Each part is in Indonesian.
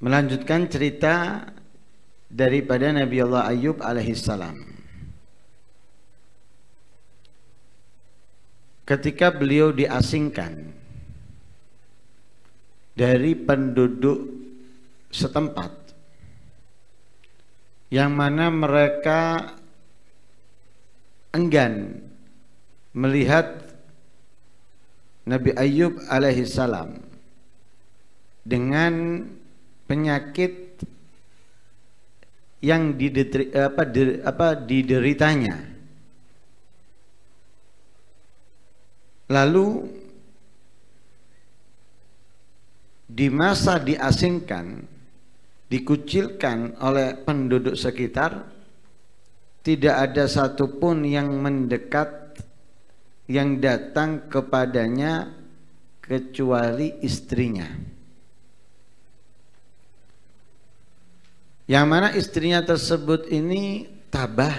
melanjutkan cerita daripada Nabi Allah Ayub alaihissalam. Ketika beliau diasingkan dari penduduk setempat yang mana mereka enggan melihat Nabi Ayub alaihissalam dengan penyakit yang apa, di, apa dideritanya. Lalu di masa diasingkan, dikucilkan oleh penduduk sekitar, tidak ada satupun yang mendekat yang datang kepadanya kecuali istrinya. Yang mana istrinya tersebut ini tabah,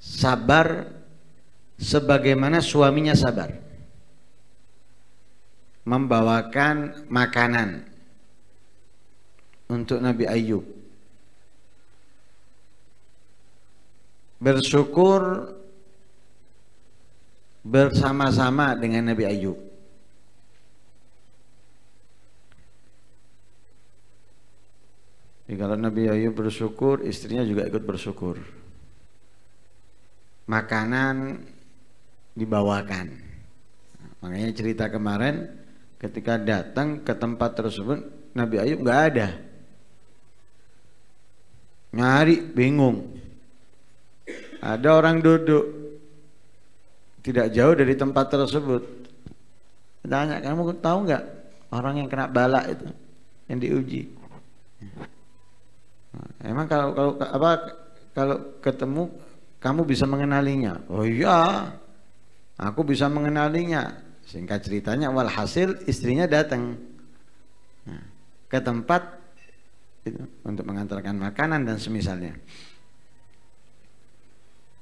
sabar, sebagaimana suaminya sabar. Membawakan makanan untuk Nabi Ayub. Bersyukur bersama-sama dengan Nabi Ayub. Jadi kalau Nabi Ayub bersyukur, istrinya juga ikut bersyukur. Makanan dibawakan. makanya cerita kemarin ketika datang ke tempat tersebut Nabi Ayub nggak ada. Nyari bingung. Ada orang duduk tidak jauh dari tempat tersebut. Tanya kamu tahu nggak orang yang kena balak itu yang diuji? Emang kalau kalau apa kalau ketemu kamu bisa mengenalinya? Oh iya, aku bisa mengenalinya. Singkat ceritanya, walhasil istrinya datang nah, ke tempat itu, untuk mengantarkan makanan dan semisalnya.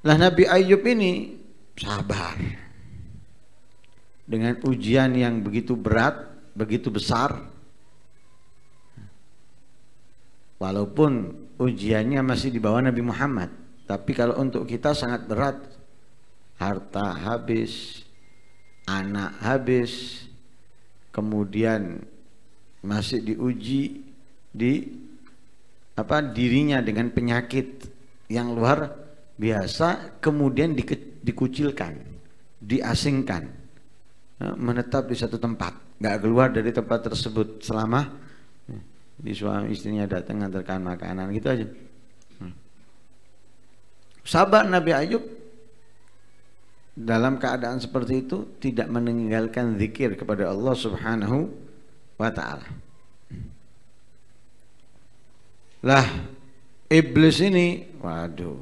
Lah Nabi Ayub ini sabar dengan ujian yang begitu berat, begitu besar, Walaupun ujiannya masih di bawah Nabi Muhammad, tapi kalau untuk kita sangat berat. Harta habis, anak habis, kemudian masih diuji di apa dirinya dengan penyakit yang luar biasa kemudian di, dikucilkan diasingkan eh, menetap di satu tempat nggak keluar dari tempat tersebut selama jadi suami istrinya datang ngantarkan makanan gitu aja. Hmm. Sahabat Nabi Ayub dalam keadaan seperti itu tidak meninggalkan zikir kepada Allah Subhanahu wa taala. Lah iblis ini waduh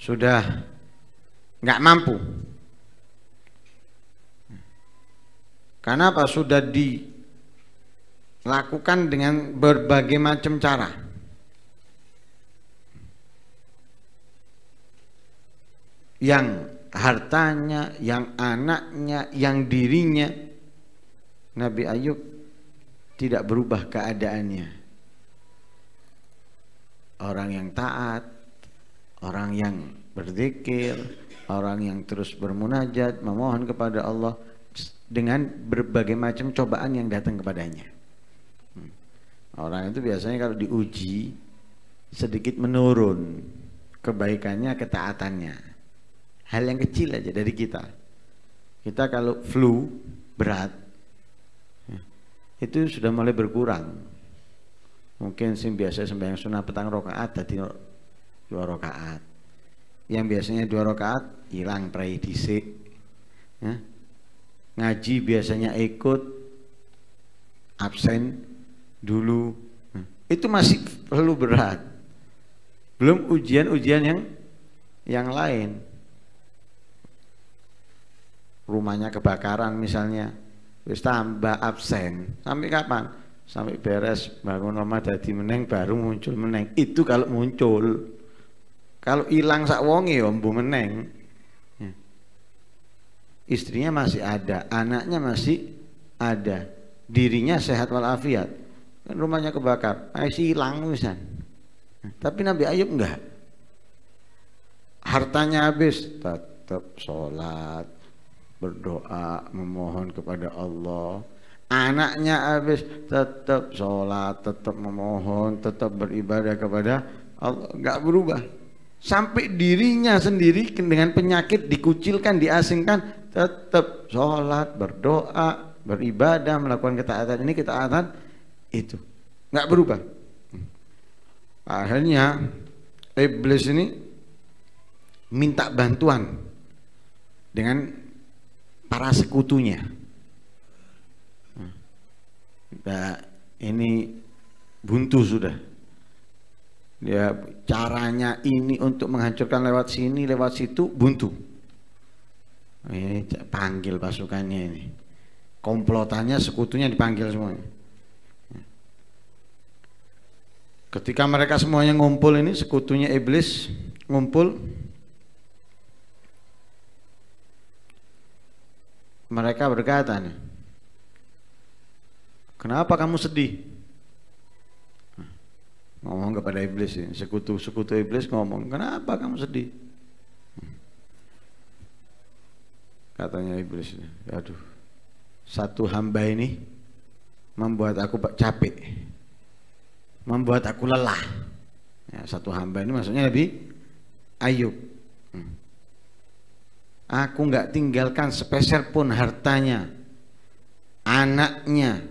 sudah nggak mampu. Kenapa Sudah di lakukan dengan berbagai macam cara. Yang hartanya, yang anaknya, yang dirinya. Nabi Ayub tidak berubah keadaannya. Orang yang taat, orang yang berzikir, orang yang terus bermunajat, memohon kepada Allah dengan berbagai macam cobaan yang datang kepadanya. Orang itu biasanya kalau diuji sedikit menurun kebaikannya, ketaatannya. Hal yang kecil aja dari kita. Kita kalau flu berat ya, itu sudah mulai berkurang. Mungkin sih biasa sembahyang sunnah petang rokaat tadi dua rokaat. Yang biasanya dua rokaat hilang prai disik. Ya. Ngaji biasanya ikut absen dulu itu masih perlu berat belum ujian-ujian yang yang lain rumahnya kebakaran misalnya terus tambah absen sampai kapan sampai beres bangun rumah jadi meneng baru muncul meneng itu kalau muncul kalau hilang sak wongi ya bu meneng ya. istrinya masih ada anaknya masih ada dirinya sehat walafiat rumahnya kebakar si hilang misal. tapi Nabi Ayub enggak hartanya habis tetap sholat berdoa memohon kepada Allah anaknya habis tetap sholat tetap memohon tetap beribadah kepada Allah Enggak berubah sampai dirinya sendiri dengan penyakit dikucilkan diasingkan tetap sholat berdoa beribadah melakukan ketaatan ini ketaatan itu. Nggak berubah. Akhirnya iblis ini minta bantuan dengan para sekutunya. Nah, ini buntu sudah. Ya, caranya ini untuk menghancurkan lewat sini, lewat situ buntu. Ini panggil pasukannya ini. Komplotannya sekutunya dipanggil semuanya. Ketika mereka semuanya ngumpul ini sekutunya iblis ngumpul mereka berkata nih Kenapa kamu sedih? Ngomong kepada iblis ini, sekutu-sekutu iblis ngomong, "Kenapa kamu sedih?" Katanya iblis, "Aduh, satu hamba ini membuat aku capek." membuat aku lelah ya, satu hamba ini maksudnya Nabi Ayub hmm. aku nggak tinggalkan sepeser pun hartanya anaknya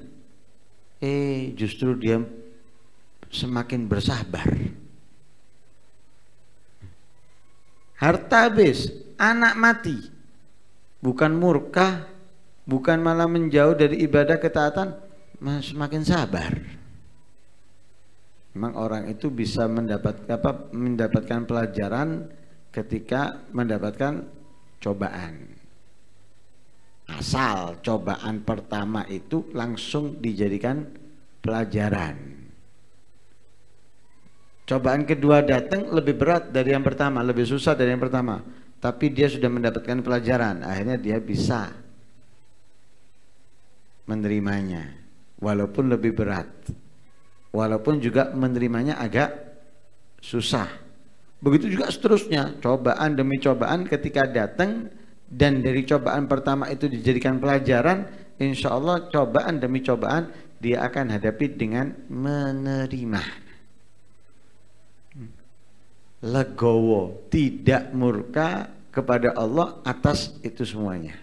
eh justru dia semakin bersabar harta habis anak mati bukan murka bukan malah menjauh dari ibadah ketaatan semakin sabar memang orang itu bisa mendapat apa mendapatkan pelajaran ketika mendapatkan cobaan. Asal cobaan pertama itu langsung dijadikan pelajaran. Cobaan kedua datang lebih berat dari yang pertama, lebih susah dari yang pertama. Tapi dia sudah mendapatkan pelajaran, akhirnya dia bisa menerimanya walaupun lebih berat walaupun juga menerimanya agak susah. Begitu juga seterusnya, cobaan demi cobaan ketika datang dan dari cobaan pertama itu dijadikan pelajaran, insya Allah cobaan demi cobaan dia akan hadapi dengan menerima. Legowo, tidak murka kepada Allah atas itu semuanya.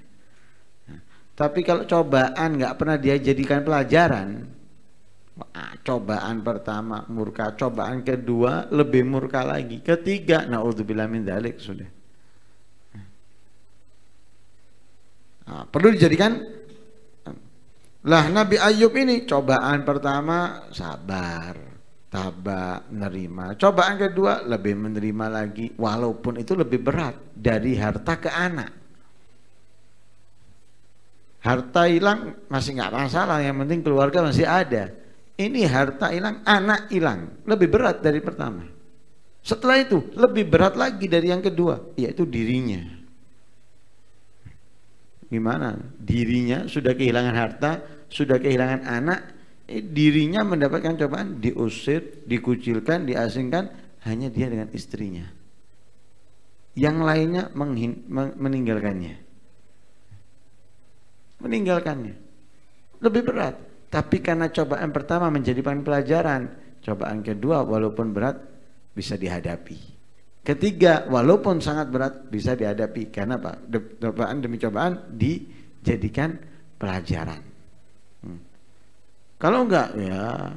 Tapi kalau cobaan nggak pernah dia jadikan pelajaran, cobaan pertama murka, cobaan kedua lebih murka lagi, ketiga naudzubillah min dalik sudah. Nah, perlu dijadikan lah Nabi Ayub ini cobaan pertama sabar, tabah, menerima. Cobaan kedua lebih menerima lagi walaupun itu lebih berat dari harta ke anak. Harta hilang masih nggak masalah, yang penting keluarga masih ada ini harta hilang, anak hilang. Lebih berat dari pertama. Setelah itu lebih berat lagi dari yang kedua, yaitu dirinya. Gimana? Dirinya sudah kehilangan harta, sudah kehilangan anak, eh, dirinya mendapatkan cobaan diusir, dikucilkan, diasingkan hanya dia dengan istrinya. Yang lainnya meninggalkannya. Meninggalkannya. Lebih berat. Tapi karena cobaan pertama paling pelajaran, cobaan kedua walaupun berat bisa dihadapi. Ketiga, walaupun sangat berat bisa dihadapi karena apa? Cobaan demi cobaan dijadikan pelajaran. Hmm. Kalau enggak ya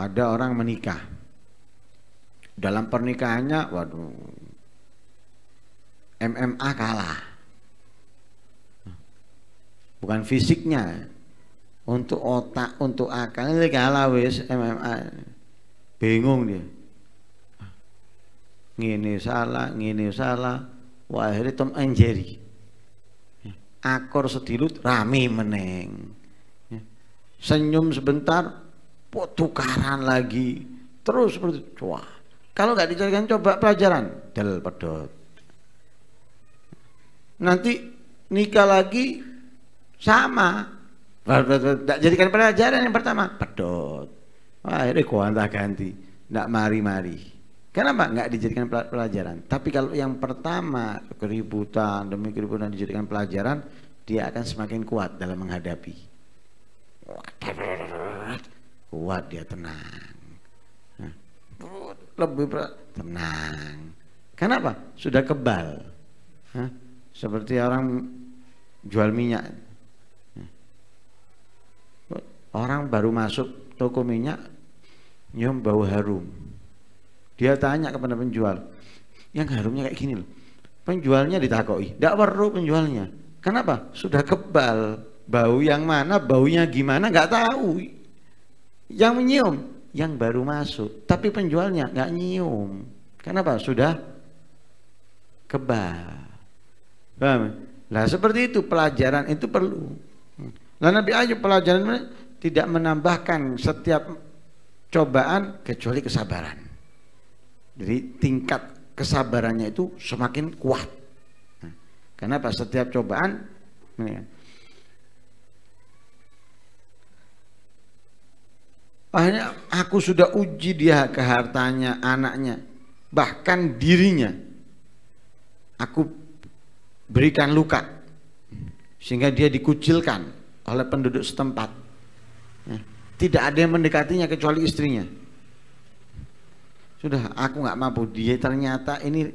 ada orang menikah. Dalam pernikahannya waduh MMA kalah. Bukan fisiknya, untuk otak untuk akal ini kalah wis MMA bingung dia ngini salah ngini salah wah akhirnya tom anjeri akor sedilut rame meneng senyum sebentar tukaran lagi terus seperti kalau nggak dijadikan coba pelajaran del pedot nanti nikah lagi sama Tak jadikan pelajaran yang pertama, pedot. akhirnya kau kuanta ganti. Tidak mari-mari. Kenapa nggak dijadikan pelajaran? Tapi kalau yang pertama keributan demi keributan dijadikan pelajaran, dia akan semakin kuat dalam menghadapi. Kuat dia tenang. Lebih tenang. Kenapa? Sudah kebal. Seperti orang jual minyak Orang baru masuk toko minyak nyium bau harum. Dia tanya kepada penjual, yang harumnya kayak gini loh. Penjualnya ditakoi, tidak perlu penjualnya. Kenapa? Sudah kebal. Bau yang mana, baunya gimana, nggak tahu. Yang nyium, yang baru masuk. Tapi penjualnya nggak nyium. Kenapa? Sudah kebal. Paham? Nah seperti itu pelajaran itu perlu. Nah Nabi Ayub pelajaran tidak menambahkan setiap cobaan kecuali kesabaran. Jadi tingkat kesabarannya itu semakin kuat. Karena kenapa setiap cobaan ini Akhirnya aku sudah uji dia ke hartanya, anaknya, bahkan dirinya. Aku berikan luka sehingga dia dikucilkan oleh penduduk setempat tidak ada yang mendekatinya kecuali istrinya. Sudah, aku nggak mampu. Dia ternyata ini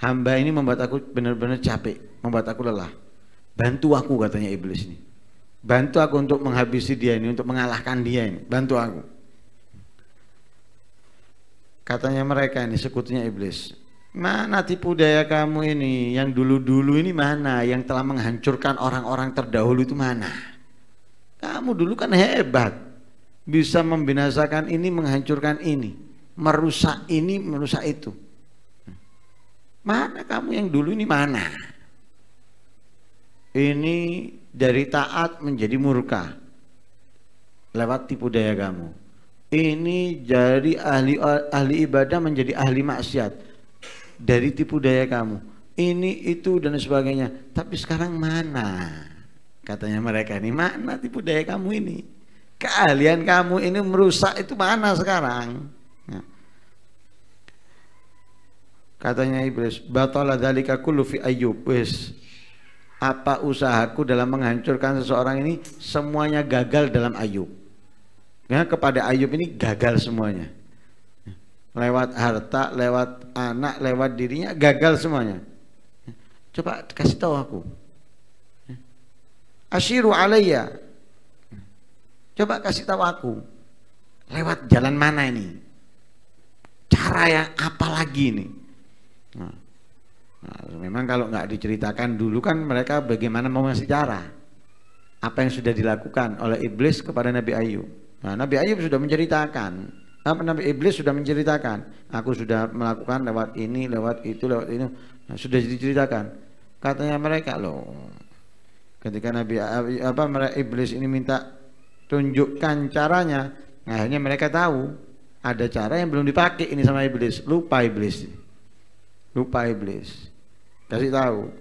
hamba ini membuat aku benar-benar capek, membuat aku lelah. Bantu aku katanya iblis ini. Bantu aku untuk menghabisi dia ini, untuk mengalahkan dia ini. Bantu aku. Katanya mereka ini sekutunya iblis. Mana tipu daya kamu ini? Yang dulu-dulu ini mana? Yang telah menghancurkan orang-orang terdahulu itu mana? Kamu dulu kan hebat. Bisa membinasakan ini, menghancurkan ini. Merusak ini, merusak itu. Mana kamu yang dulu ini mana? Ini dari taat menjadi murka. Lewat tipu daya kamu. Ini dari ahli ahli ibadah menjadi ahli maksiat. Dari tipu daya kamu. Ini itu dan sebagainya. Tapi sekarang mana? Katanya mereka ini mana tipu daya kamu ini? Keahlian kamu ini merusak itu mana sekarang? Ya. Katanya iblis, batalah dalika kulufi fi apa usahaku dalam menghancurkan seseorang ini semuanya gagal dalam Ayub. Ya, kepada Ayub ini gagal semuanya. Lewat harta, lewat anak, lewat dirinya gagal semuanya. Coba kasih tahu aku asyiru ya coba kasih tahu aku lewat jalan mana ini cara yang apa lagi ini nah, nah, memang kalau nggak diceritakan dulu kan mereka bagaimana mau ngasih cara apa yang sudah dilakukan oleh iblis kepada Nabi Ayub nah, Nabi Ayub sudah menceritakan apa Nabi Iblis sudah menceritakan aku sudah melakukan lewat ini lewat itu lewat ini nah, sudah diceritakan katanya mereka loh ketika Nabi apa iblis ini minta tunjukkan caranya nah, akhirnya mereka tahu ada cara yang belum dipakai ini sama iblis lupa iblis lupa iblis kasih tahu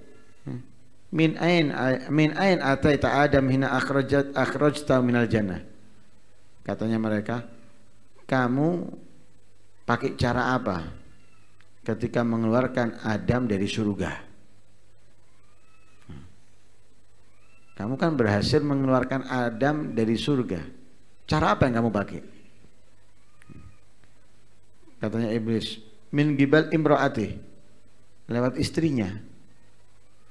hmm. min ain min ain ataita adam hina akhrajat akhrajta minal jannah katanya mereka kamu pakai cara apa ketika mengeluarkan Adam dari surga Kamu kan berhasil mengeluarkan Adam dari surga. Cara apa yang kamu pakai? Katanya iblis, min gibal imro'ati. Lewat istrinya.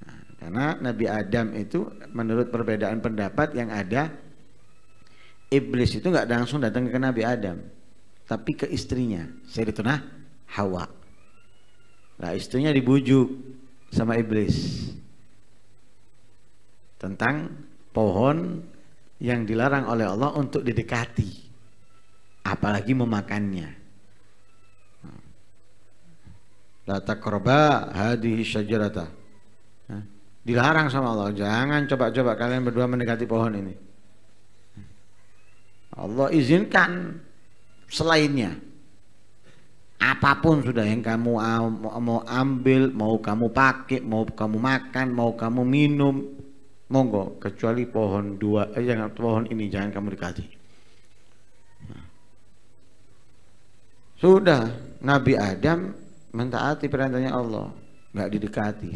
Nah, karena Nabi Adam itu menurut perbedaan pendapat yang ada, iblis itu nggak langsung datang ke Nabi Adam. Tapi ke istrinya, Sayyidatuna Hawa. Nah istrinya dibujuk sama iblis tentang pohon yang dilarang oleh Allah untuk didekati apalagi memakannya la taqraba hadhihi syajarata dilarang sama Allah jangan coba-coba kalian berdua mendekati pohon ini Allah izinkan selainnya apapun sudah yang kamu mau ambil mau kamu pakai mau kamu makan mau kamu minum monggo kecuali pohon dua eh jangan pohon ini jangan kamu dekati sudah Nabi Adam mentaati perintahnya Allah nggak didekati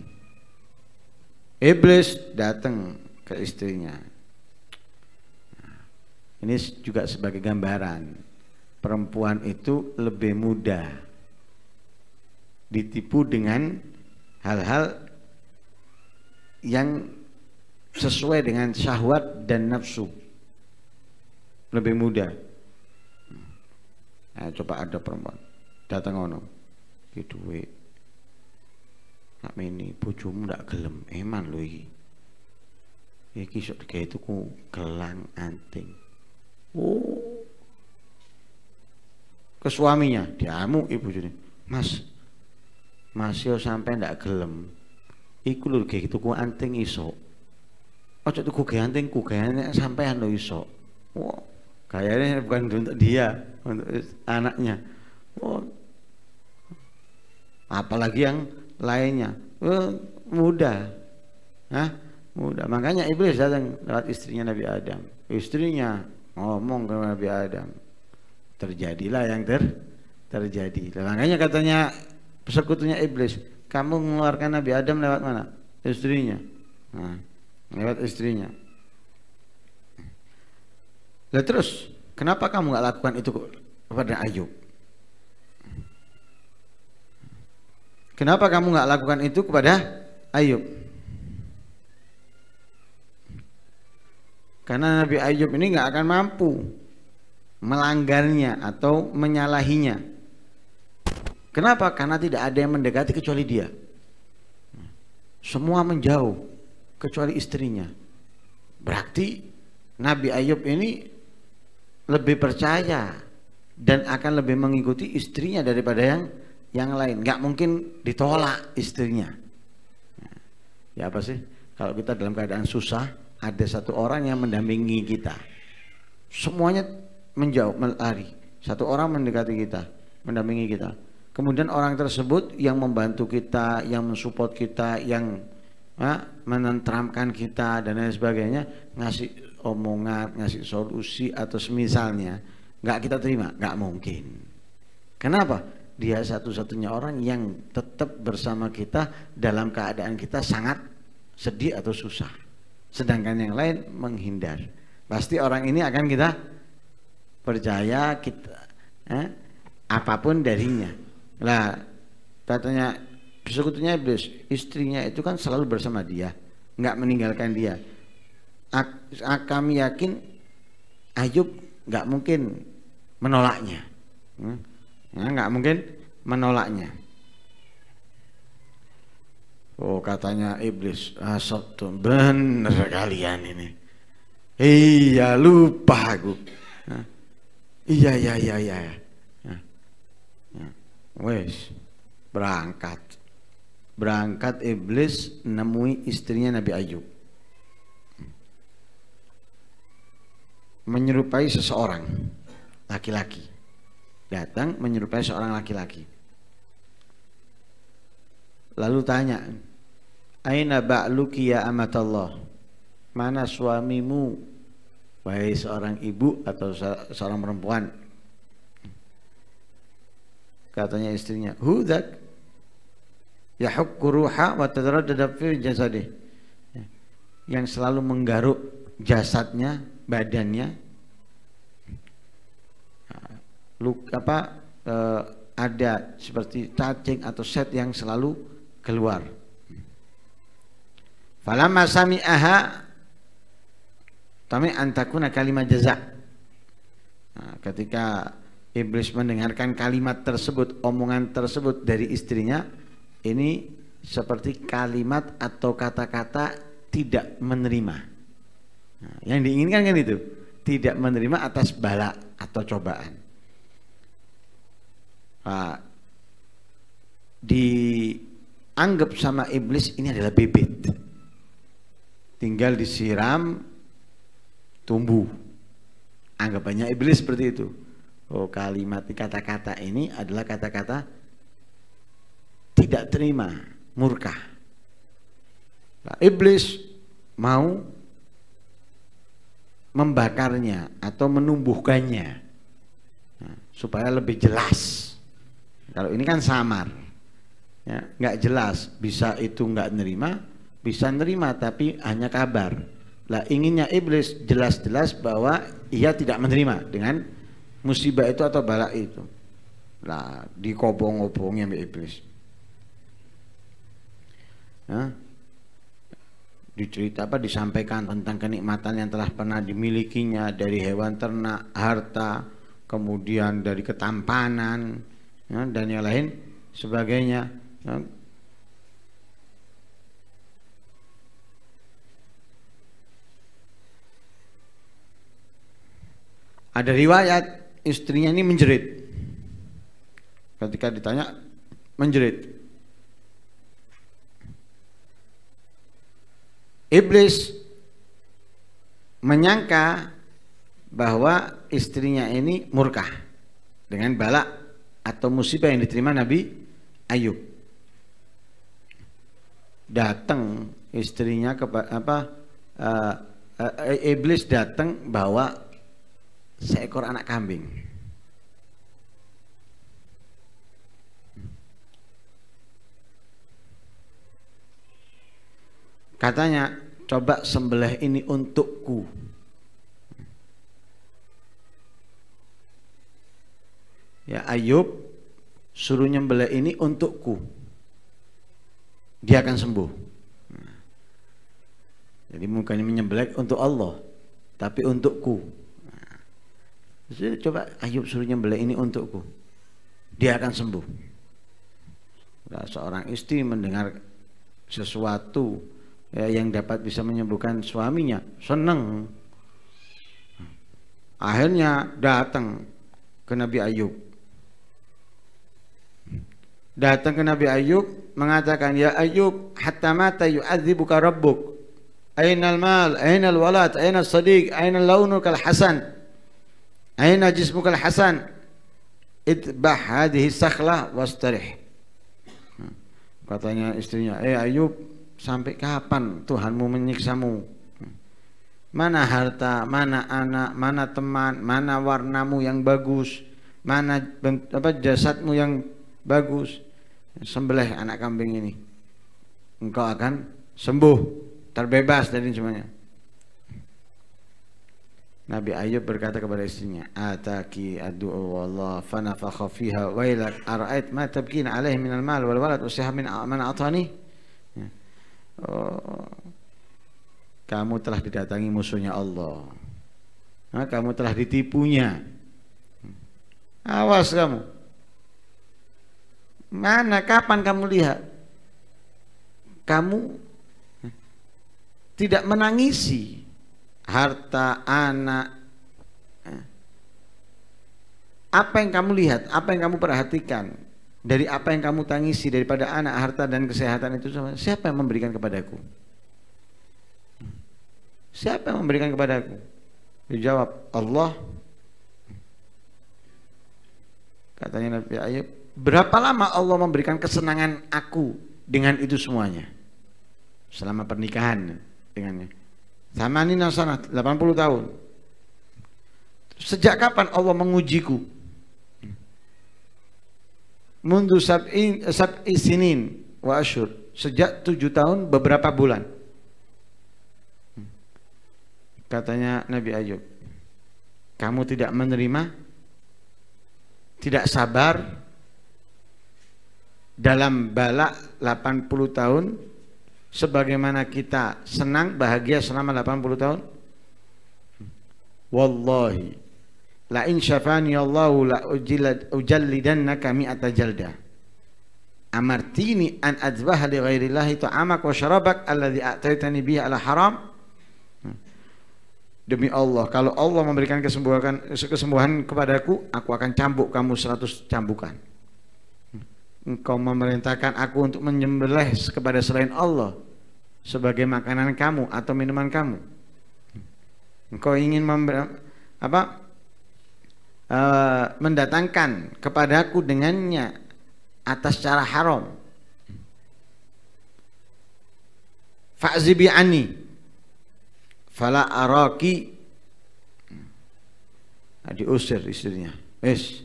Iblis datang ke istrinya ini juga sebagai gambaran perempuan itu lebih mudah ditipu dengan hal-hal yang sesuai dengan syahwat dan nafsu lebih mudah hmm. eh, nah, coba ada perempuan datang ono di duit nak mini bojomu ndak gelem eman lho iki iki sok itu ku gelang anting oh ke suaminya diamuk ibu jadi mas masih yo sampai ndak gelem iku kayak itu ku anting isok ojo tuku ganteng kugayan sampai anu iso wah kayaknya bukan untuk dia untuk anaknya wah apalagi yang lainnya wah eh, mudah Hah? mudah makanya iblis datang lewat istrinya Nabi Adam istrinya ngomong ke Nabi Adam terjadilah yang ter terjadi makanya katanya persekutunya iblis kamu mengeluarkan Nabi Adam lewat mana istrinya nah lewat istrinya. Lah terus, kenapa kamu nggak lakukan itu kepada Ayub? Kenapa kamu nggak lakukan itu kepada Ayub? Karena Nabi Ayub ini nggak akan mampu melanggarnya atau menyalahinya. Kenapa? Karena tidak ada yang mendekati kecuali dia. Semua menjauh kecuali istrinya. Berarti Nabi Ayub ini lebih percaya dan akan lebih mengikuti istrinya daripada yang yang lain. Gak mungkin ditolak istrinya. Ya apa sih? Kalau kita dalam keadaan susah, ada satu orang yang mendampingi kita. Semuanya menjauh, melari. Satu orang mendekati kita, mendampingi kita. Kemudian orang tersebut yang membantu kita, yang mensupport kita, yang menentramkan kita dan lain sebagainya ngasih omongan ngasih solusi atau semisalnya nggak kita terima nggak mungkin kenapa dia satu-satunya orang yang tetap bersama kita dalam keadaan kita sangat sedih atau susah sedangkan yang lain menghindar pasti orang ini akan kita percaya kita eh, apapun darinya lah katanya sekutunya iblis istrinya itu kan selalu bersama dia nggak meninggalkan dia Ak kami yakin Ayub nggak mungkin menolaknya hmm? Ya, nggak mungkin menolaknya oh katanya iblis asap tuh bener kalian ini iya lupa aku nah, iya iya iya iya nah, nah, wes berangkat berangkat iblis nemui istrinya Nabi Ayub menyerupai seseorang laki-laki datang menyerupai seorang laki-laki lalu tanya Aina ba'luki ya amatallah mana suamimu baik seorang ibu atau seorang perempuan katanya istrinya hudak yahukku ruha wa tadradada fi jasadih ya. yang selalu menggaruk jasadnya badannya ya. luka apa e, ada seperti cacing atau set yang selalu keluar falamma sami'aha tami antakuna kalimat jaza nah, ketika iblis mendengarkan kalimat tersebut omongan tersebut dari istrinya ini seperti kalimat atau kata-kata tidak menerima. Nah, yang diinginkan kan itu, tidak menerima atas balak atau cobaan. Nah, dianggap sama iblis ini adalah bibit. Tinggal disiram, tumbuh. Anggapannya iblis seperti itu. Oh, kalimat kata-kata ini adalah kata-kata tidak terima, murka. Nah, iblis mau membakarnya atau menumbuhkannya nah, supaya lebih jelas. Kalau ini kan samar, ya, nggak jelas. Bisa itu nggak nerima, bisa nerima tapi hanya kabar. Lah inginnya iblis jelas-jelas bahwa ia tidak menerima dengan musibah itu atau balak itu. Lah dikobong-obongnya iblis ya, dicerita apa disampaikan tentang kenikmatan yang telah pernah dimilikinya dari hewan ternak, harta, kemudian dari ketampanan ya, dan yang lain sebagainya. Ya. Ada riwayat istrinya ini menjerit. Ketika ditanya menjerit. Iblis menyangka bahwa istrinya ini murka dengan balak atau musibah yang diterima Nabi Ayub. Datang istrinya ke apa uh, uh, iblis datang bawa seekor anak kambing. Katanya, coba sembelih ini untukku. Ya Ayub suruh nyembelih ini untukku. Dia akan sembuh. Nah. Jadi bukannya menyembelih untuk Allah, tapi untukku. Nah. Jadi coba Ayub suruh nyembelih ini untukku. Dia akan sembuh. Nah, seorang istri mendengar sesuatu ya, yang dapat bisa menyembuhkan suaminya seneng akhirnya datang ke Nabi Ayub datang ke Nabi Ayub mengatakan ya Ayub hatta mata yu'adzibuka rabbuk al mal al walad al sadiq ainal launukal hasan ainal jismukal hasan itbah hadhihi sakhlah wastarih hmm. katanya istrinya eh Ayub Sampai kapan Tuhanmu menyiksamu? Mana harta, mana anak, mana teman, mana warnamu yang bagus, mana apa jasadmu yang bagus. Sembelih anak kambing ini. Engkau akan sembuh, terbebas dari semuanya. Nabi Ayub berkata kepada istrinya, "Ataki addu'u fana fanafakha fiha wailak ar'ait ma tabkin alaihi min al-mal wal walad usiha min man atani?" oh, kamu telah didatangi musuhnya Allah nah, kamu telah ditipunya awas kamu mana kapan kamu lihat kamu tidak menangisi harta anak apa yang kamu lihat apa yang kamu perhatikan dari apa yang kamu tangisi daripada anak, harta dan kesehatan itu siapa yang memberikan kepadaku? Siapa yang memberikan kepadaku? Dijawab Allah. Katanya Nabi Ayub, berapa lama Allah memberikan kesenangan aku dengan itu semuanya? Selama pernikahan dengannya. Sama ini 80 tahun. Sejak kapan Allah mengujiku? mundu sab'in sab'i sinin wa ashur sejak tujuh tahun beberapa bulan katanya Nabi Ayub kamu tidak menerima tidak sabar dalam balak 80 tahun sebagaimana kita senang bahagia selama 80 tahun wallahi la in syafani Allahu la ujallidannaka mi'ata jalda amartini an azbaha li itu amak wa syarabak alladhi a'taitani bihi ala haram demi Allah kalau Allah memberikan kesembuhan kesembuhan kepadaku aku akan cambuk kamu seratus cambukan engkau memerintahkan aku untuk menyembelih kepada selain Allah sebagai makanan kamu atau minuman kamu engkau ingin apa e, mendatangkan kepadaku dengannya atas cara haram fa'zibi ani fala araki nah, diusir istrinya Es,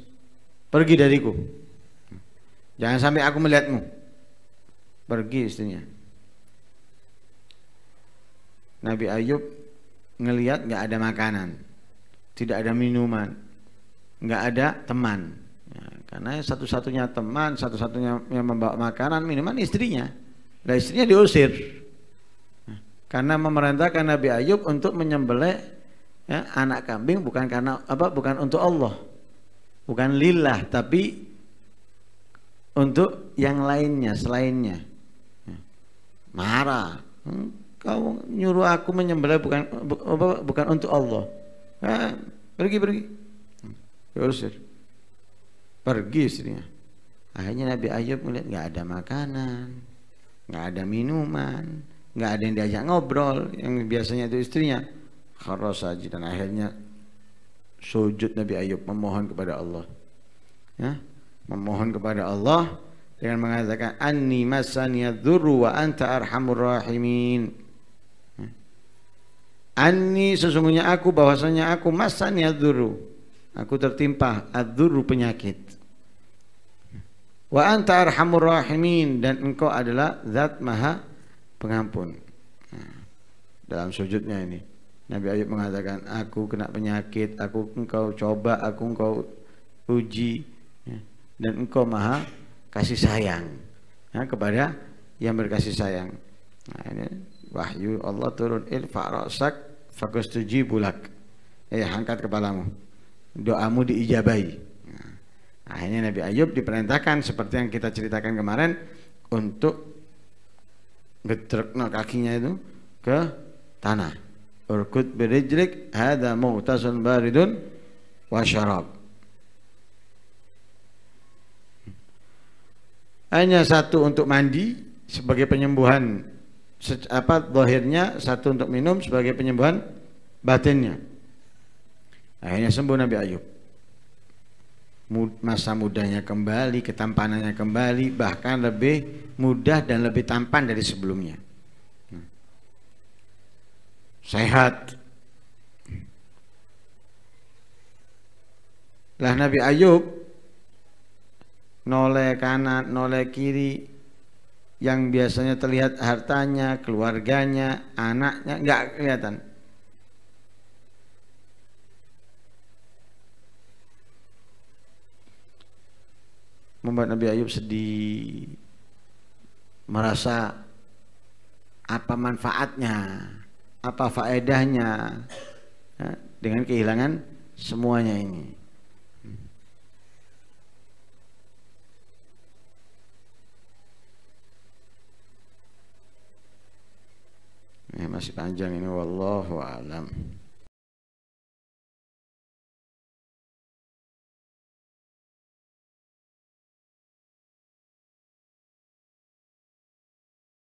pergi dariku jangan sampai aku melihatmu pergi istrinya Nabi Ayub ngelihat nggak ada makanan tidak ada minuman nggak ada teman ya, karena satu-satunya teman satu-satunya yang membawa makanan minuman istrinya lah istrinya diusir ya, karena memerintahkan Nabi Ayub untuk menyembelih ya, anak kambing bukan karena apa bukan untuk Allah bukan lillah tapi untuk yang lainnya selainnya ya, marah hmm, kau nyuruh aku menyembelih bukan bu, bukan untuk Allah ya, pergi pergi diusir pergi istrinya akhirnya Nabi Ayub melihat nggak ada makanan nggak ada minuman nggak ada yang diajak ngobrol yang biasanya itu istrinya kharos saja dan akhirnya sujud Nabi Ayub memohon kepada Allah ya memohon kepada Allah dengan mengatakan anni masaniya dzurru wa anta arhamur rahimin ya. anni sesungguhnya aku bahwasanya aku masaniya dzurru aku tertimpa adzurru penyakit wa anta arhamur rahimin dan engkau adalah zat maha pengampun dalam sujudnya ini Nabi Ayub mengatakan aku kena penyakit aku engkau coba aku engkau uji ya, dan engkau maha kasih sayang ya, kepada yang berkasih sayang nah, ini wahyu Allah turun irfa rasak fakustuji bulak Eh, angkat kepalamu doamu diijabahi. Akhirnya Nabi Ayub diperintahkan seperti yang kita ceritakan kemarin untuk getrek no kakinya itu ke tanah. Urkut berijrik hada mu'tasun baridun wa syarab. Hanya satu untuk mandi sebagai penyembuhan apa zahirnya, satu untuk minum sebagai penyembuhan batinnya. Akhirnya sembuh Nabi Ayub. Masa mudanya kembali, ketampanannya kembali, bahkan lebih mudah dan lebih tampan dari sebelumnya. Hmm. Sehat. Lah Nabi Ayub noleh kanan, noleh kiri, yang biasanya terlihat hartanya, keluarganya, anaknya nggak kelihatan membuat Nabi Ayub sedih merasa apa manfaatnya apa faedahnya ya, dengan kehilangan semuanya ini hmm. ini masih panjang ini wallahu alam